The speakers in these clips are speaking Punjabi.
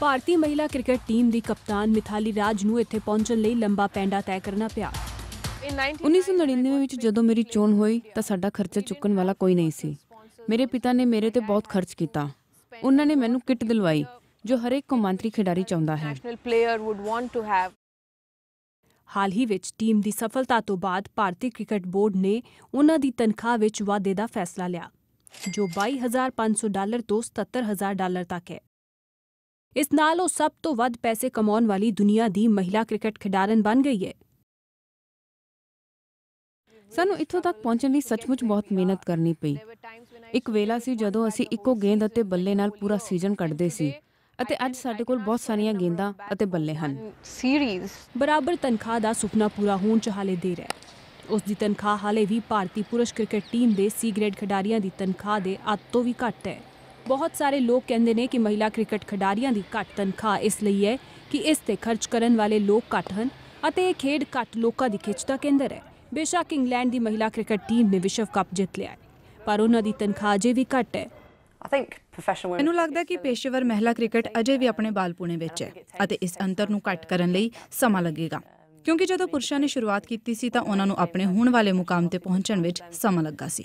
ਭਾਰਤੀ ਮਹਿਲਾ ਕ੍ਰਿਕਟ ਟੀਮ ਦੀ ਕਪਤਾਨ ਮਿਥਾਲੀ ਰਾਜ ਨੂੰ ਇੱਥੇ ਪਹੁੰਚਣ ਲਈ ਲੰਬਾ ਪੈਂਡਾ ਤੈਅ ਕਰਨਾ ਪਿਆ 1999 ਵਿੱਚ ਜਦੋਂ ਮੇਰੀ ਚੋਣ ਹੋਈ ਤਾਂ ਸਾਡਾ ਖਰਚਾ ਚੁੱਕਣ ਵਾਲਾ ਕੋਈ ਨਹੀਂ ਸੀ ਮੇਰੇ ਪਿਤਾ ਨੇ ਮੇਰੇ ਤੇ ਬਹੁਤ ਖਰਚ ਕੀਤਾ ਉਹਨਾਂ ਨੇ ਮੈਨੂੰ ਕਿੱਟ ਦਿਲਵਾਈ ਜੋ ਹਰੇਕ ਕਮਾਂਤਰੀ ਖਿਡਾਰੀ ਚਾਹੁੰਦਾ ਹੈ ਹਾਲ ਹੀ ਵਿੱਚ ਟੀਮ ਦੀ ਸਫਲਤਾ ਤੋਂ ਬਾਅਦ ਭਾਰਤੀ ਕ੍ਰਿਕਟ ਬੋਰਡ ਨੇ ਉਹਨਾਂ ਦੀ ਤਨਖਾਹ ਵਿੱਚ ਵਾਧੇ ਦਾ ਫੈਸਲਾ ਲਿਆ ਜੋ 22500 ਡਾਲਰ ਤੋਂ 77000 ਡਾਲਰ ਤੱਕ ਹੈ ਇਸ ਨਾਲ ਉਹ ਸਭ ਤੋਂ ਵੱਧ ਪੈਸੇ ਕਮਾਉਣ ਵਾਲੀ ਦੁਨੀਆ ਦੀ ਮਹਿਲਾ ਕ੍ਰਿਕਟ ਖਿਡਾਰਨ ਬਣ ਗਈ ਹੈ ਸਾਨੂੰ ਇੱਥੋਂ ਤੱਕ ਪਹੁੰਚਣ ਲਈ ਸੱਚਮੁੱਚ ਬਹੁਤ ਮਿਹਨਤ ਕਰਨੀ ਪਈ ਇੱਕ ਵੇਲਾ ਸੀ ਜਦੋਂ ਅਸੀਂ ਇੱਕੋ ਗੇਂਦ ਅਤੇ ਬੱਲੇ ਨਾਲ ਪੂਰਾ ਸੀਜ਼ਨ ਕੱਢਦੇ ਸੀ ਅਤੇ ਅੱਜ ਸਾਡੇ ਕੋਲ ਬਹੁਤ ਸਾਰੀਆਂ ਗੇਂਦਾਂ ਅਤੇ ਬੱਲੇ ਹਨ ਸੀਰੀਜ਼ ਬਰਾਬਰ ਤਨਖਾਹ ਦਾ ਸੁਪਨਾ ਪੂਰਾ ਹੋਣ ਚ ਹਾਲੇ ਦੇਰ ਹੈ ਉਸ ਦੀ ਤਨਖਾਹ ਹਾਲੇ ਵੀ ਭਾਰਤੀ ਪੁਰਸ਼ ਕ੍ਰਿਕਟ ਟੀਮ ਦੇ ਸੀ ਗ੍ਰੇਡ ਖਿਡਾਰੀਆਂ ਦੀ ਤਨਖਾਹ ਦੇ ਅੱਧ ਤੋਂ ਵੀ ਘੱਟ ਹੈ ਬਹੁਤ ਸਾਰੇ ਲੋਕ ਕਹਿੰਦੇ ਨੇ ਕਿ ਮਹਿਲਾ ਕ੍ਰਿਕਟ ਖਿਡਾਰੀਆਂ ਦੀ ਘੱਟ ਤਨਖਾਹ ਇਸ ਲਈ ਹੈ ਕਿ ਇਸ ਤੇ ਖਰਚ ਕਰਨ ਵਾਲੇ ਲੋਕ ਘੱਟ ਹਨ ਅਤੇ ਇਹ ਖੇਡ ਘੱਟ ਲੋਕਾਂ ਦੀ ਖਿੱਚ ਦਾ ਕੇਂਦਰ ਹੈ ਬੇਸ਼ੱਕ ਇੰਗਲੈਂਡ ਦੀ ਮਹਿਲਾ ਕ੍ਰਿਕਟ ਟੀਮ ਨੇ ਵਿਸ਼ਵ ਕੱਪ ਜਿੱਤ ਲਿਆ ਪਰ ਉਹਨਾਂ ਦੀ ਤਨਖਾਹ ਅਜੇ ਵੀ ਘੱਟ ਹੈ ਮੈਨੂੰ ਲੱਗਦਾ ਕਿ ਪੇਸ਼ੇਵਰ ਮਹਿਲਾ ਕ੍ਰਿਕਟ ਅਜੇ ਵੀ ਆਪਣੇ ਬਾਲਪੁਣੇ ਵਿੱਚ ਹੈ ਅਤੇ ਇਸ ਅੰਤਰ ਨੂੰ ਘੱਟ ਕਰਨ ਲਈ ਸਮਾਂ ਲੱਗੇਗਾ ਕਿਉਂਕਿ ਜਦੋਂ ਪੁਰਸ਼ਾਂ ਨੇ ਸ਼ੁਰੂਆਤ ਕੀਤੀ ਸੀ ਤਾਂ ਉਹਨਾਂ ਨੂੰ ਆਪਣੇ ਹੋਣ ਵਾਲੇ ਮੁਕਾਮ ਤੇ ਪਹੁੰਚਣ ਵਿੱਚ ਸਮਾਂ ਲੱਗਾ ਸੀ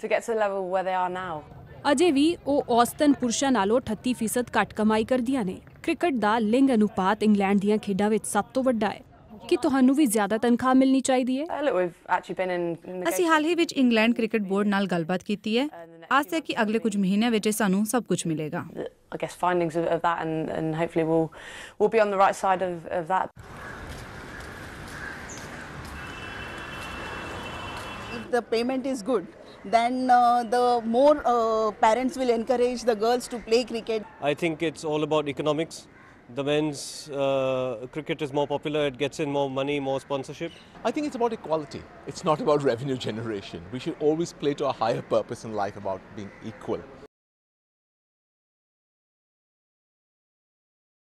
ਅਜੇ ਵੀ ਉਹ ਔਸਤਨ ਪੁਰਸ਼ਾਂ ਨਾਲੋਂ 38% ਘੱਟ ਕਮਾਈ ਕਰਦੀਆਂ ਨੇ ਕ੍ਰਿਕਟ ਦਾ ਲਿੰਗ ਅਨੁਪਾਤ ਇੰਗਲੈਂਡ ਦੀਆਂ ਖੇਡਾਂ ਵਿੱਚ ਸਭ ਤੋਂ ਵੱਡਾ ਹੈ ਕਿ ਤੁਹਾਨੂੰ ਵੀ ਜ਼ਿਆਦਾ ਤਨਖਾਹ ਮਿਲਣੀ ਚਾਹੀਦੀ ਹੈ ਅਸੀਂ ਹਾਲ ਹੀ ਵਿੱਚ ਇੰਗਲੈਂਡ ਕ੍ਰਿਕਟ ਬੋਰਡ ਨਾਲ ਗੱਲਬਾਤ ਕੀਤੀ ਹੈ ਆਸ ਹੈ ਕਿ ਅਗਲੇ ਕੁਝ ਮਹੀਨਿਆਂ ਵਿੱਚ ਸਾਨੂੰ ਸਭ ਕੁਝ ਮਿਲੇਗਾ I guess findings of, that and, and hopefully we'll, we'll be on the right side of, of that. The payment is good. then uh, the more uh, parents will encourage the girls to play cricket. I think it's all about economics. The men's uh, cricket is more popular, it gets in more money, more sponsorship. I think it's about equality. It's not about revenue generation. We should always play to a higher purpose in life about being equal.